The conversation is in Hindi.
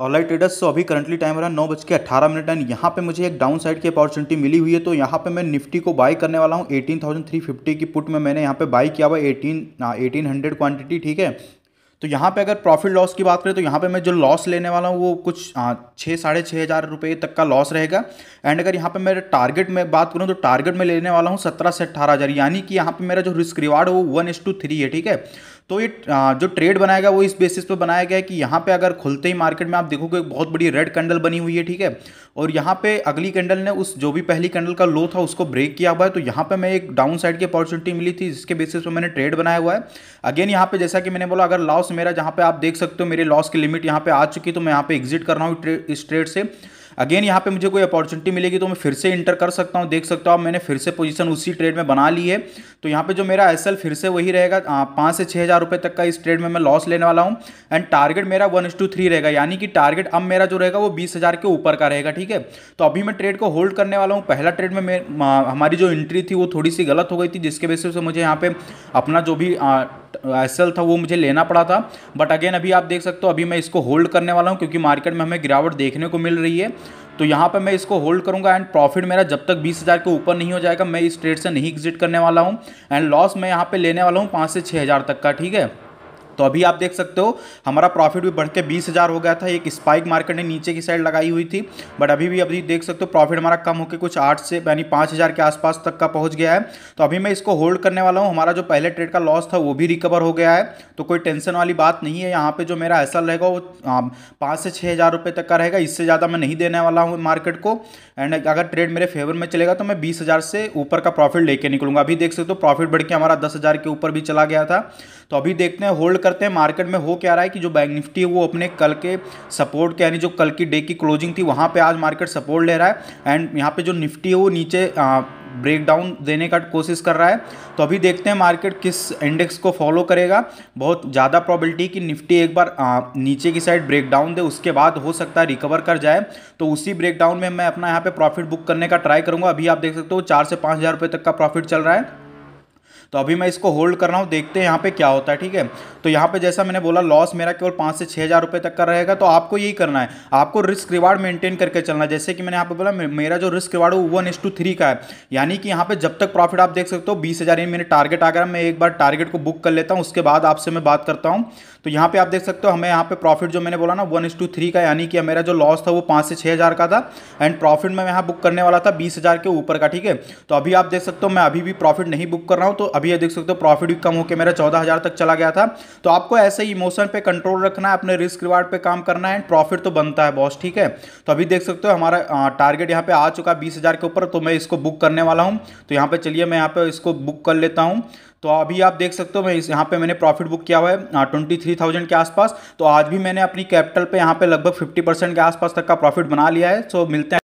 ऑलराइट ट्रेडर्स तो अभी करंटली टाइम रहा है नौ बज के अट्ठारह मिनट एंड यहाँ पे मुझे एक डाउन साइड की अपॉर्चुनिटी मिली हुई है तो यहाँ पे मैं निफ्टी को बाय करने वाला हूँ एटीन थाउजेंड थ्री फिफ्टी की पुट में मैंने यहाँ पे बाय किया हुआ एटीन एटीन हंड्रेड क्वान्टिटी ठीक है तो यहाँ पे अगर प्रॉफिट लॉस की बात करें तो यहाँ पे मैं जो लॉस लेने वाला हूँ वो कुछ हाँ, छः साढ़े छः हज़ार रुपये तक का लॉस रहेगा एंड अगर यहाँ पे मेरे टारगेट में बात करूँ तो टारगेट में लेने वाला हूँ सत्रह से अट्ठारह हज़ार यानी कि यहाँ पे मेरा जो रिस्क रिवार्ड है वो वन एस टू थ्री है ठीक है तो ये जो ट्रेड बनाया गया वो इस बेसिस पर बनाया गया है कि यहाँ पे अगर खुलते ही मार्केट में आप देखोगे एक बहुत बड़ी रेड कैंडल बनी हुई है ठीक है और यहाँ पे अगली कैंडल ने उस जो भी पहली कैंडल का लो था उसको ब्रेक किया हुआ है तो यहाँ पे मैं एक डाउन साइड की अपॉर्चुनिटी मिली थी जिसके बेसिस पर मैंने ट्रेड बनाया हुआ है अगेन यहाँ पे जैसा कि मैंने बोला अगर लॉस मेरा जहाँ पे आप देख सकते हो मेरे लॉस की लिमिट यहाँ पे आ चुकी तो मैं यहाँ पे एग्जिट कर रहा हूँ इस ट्रेड से अगेन यहाँ पे मुझे कोई अपॉर्चुनिटी मिलेगी तो मैं फिर से इंटर कर सकता हूँ देख सकता हूँ मैंने फिर से पोजीशन उसी ट्रेड में बना ली है तो यहाँ पे जो मेरा एस फिर से वही रहेगा पाँच से छः हज़ार रुपये तक का इस ट्रेड में मैं लॉस लेने वाला हूँ एंड टारगेट मेरा वन टू थ्री रहेगा यानी कि टारगेट अब मेरा जो रहेगा वो बीस हज़ार के ऊपर का रहेगा ठीक है तो अभी मैं ट्रेड को होल्ड करने वाला हूँ पहला ट्रेड में हमारी जो एंट्री थी वो थोड़ी सी गलत हो गई थी जिसके वजह से मुझे यहाँ पे अपना जो भी एस था वो मुझे लेना पड़ा था बट अगेन अभी आप देख सकते हो अभी मैं इसको होल्ड करने वाला हूँ क्योंकि मार्केट में हमें गिरावट देखने को मिल रही है तो यहाँ पर मैं इसको होल्ड करूँगा एंड प्रॉफिट मेरा जब तक बीस हज़ार के ऊपर नहीं हो जाएगा मैं इस ट्रेड से नहीं एग्जिट करने वाला हूँ एंड लॉस मैं यहाँ पर लेने वाला हूँ पाँच से छः हज़ार तक का ठीक है तो अभी आप देख सकते हो हमारा प्रॉफिट भी बढ़ के बीस हज़ार हो गया था एक स्पाइक मार्केट ने नीचे की साइड लगाई हुई थी बट अभी भी अभी देख सकते हो प्रॉफिट हमारा कम होकर कुछ आठ से यानी पाँच हज़ार के आसपास तक का पहुंच गया है तो अभी मैं इसको होल्ड करने वाला हूँ हमारा जो पहले ट्रेड का लॉस था वो भी रिकवर हो गया है तो कोई टेंशन वाली बात नहीं है यहाँ पर जो मेरा ऐसा रहेगा वो हाँ, पाँच से छः हज़ार रुपये तक का रहेगा इससे ज़्यादा मैं नहीं देने वाला हूँ मार्केट को एंड अगर ट्रेड मेरे फेवर में चलेगा तो मैं बीस हज़ार से ऊपर का प्रॉफिट लेके निकलूंगा अभी देख सकते हो प्रॉफिट बढ़ के हमारा दस हज़ार के ऊपर भी चला गया था तो अभी देखते हैं होल्ड करते हैं मार्केट में हो क्या रहा है कि जो बैंक निफ्टी है वो अपने कल के सपोर्ट के यानी जो कल की डे की क्लोजिंग थी वहाँ पर आज मार्केट सपोर्ट ले रहा है एंड यहाँ पे जो निफ्टी है वो नीचे ब्रेक डाउन देने का कोशिश कर रहा है तो अभी देखते हैं मार्केट किस इंडेक्स को फॉलो करेगा बहुत ज़्यादा प्रॉबिलिटी कि निफ्टी एक बार आ, नीचे की साइड ब्रेक डाउन दे उसके बाद हो सकता है रिकवर कर जाए तो उसी ब्रेक डाउन में मैं अपना यहाँ पे प्रॉफिट बुक करने का ट्राई करूँगा अभी आप देख सकते हो चार से पाँच हज़ार रुपये तक का प्रॉफिट चल रहा है तो अभी मैं इसको होल्ड कर रहा हूँ देखते हैं यहाँ पे क्या होता है ठीक है तो यहाँ पे जैसा मैंने बोला लॉस मेरा केवल पाँच से छः हज़ार रुपये तक का रहेगा तो आपको यही करना है आपको रिस्क रिवार्ड मेंटेन करके चलना है जैसे कि मैंने यहाँ पे बोला मेरा जो रिस्क रिवार्ड वो वन टू थ्री का है यानी कि यहाँ पे जब तक प्रॉफिट आप देख सकते हो बीस हज़ार मेरे टारगेट आ गया मैं एक बार टारगेट को बुक कर लेता हूँ उसके बाद आपसे मैं बात करता हूँ तो यहाँ पे आप देख सकते हो हमें यहाँ पे प्रॉफिट जो मैंने बोला ना वन टू थ्री का यानी कि मेरा जो लॉस था वो पाँच से छः हज़ार का था एंड प्रॉफिट मैं यहाँ बुक करने वाला था बीस हज़ार के ऊपर का ठीक है तो अभी आप देख सकते हो मैं अभी भी प्रॉफिट नहीं बुक कर रहा हूँ तो तो अभी देख सकते हो प्रॉफिट भी कम होकर मेरा चौदह हज़ार तक चला गया था तो आपको ऐसे ही इमोशन पे कंट्रोल रखना है अपने रिस्क रिवार्ड पे काम करना है एंड प्रॉफिट तो बनता है बॉस ठीक है तो अभी देख सकते हो हमारा टारगेट यहाँ पे आ चुका है बीस के ऊपर तो मैं इसको बुक करने वाला हूँ तो यहाँ पे चलिए मैं यहाँ पे इसको बुक कर लेता हूँ तो अभी आप देख सकते हो मैं इस यहाँ पे मैंने प्रॉफिट बुक किया हुआ है ट्वेंटी थ्री थाउजेंड के आसपास तो आज भी मैंने अपनी कैपिटल पे यहाँ पे लगभग फिफ्टी परसेंट के आसपास तक का प्रॉफिट बना लिया है सो मिलते हैं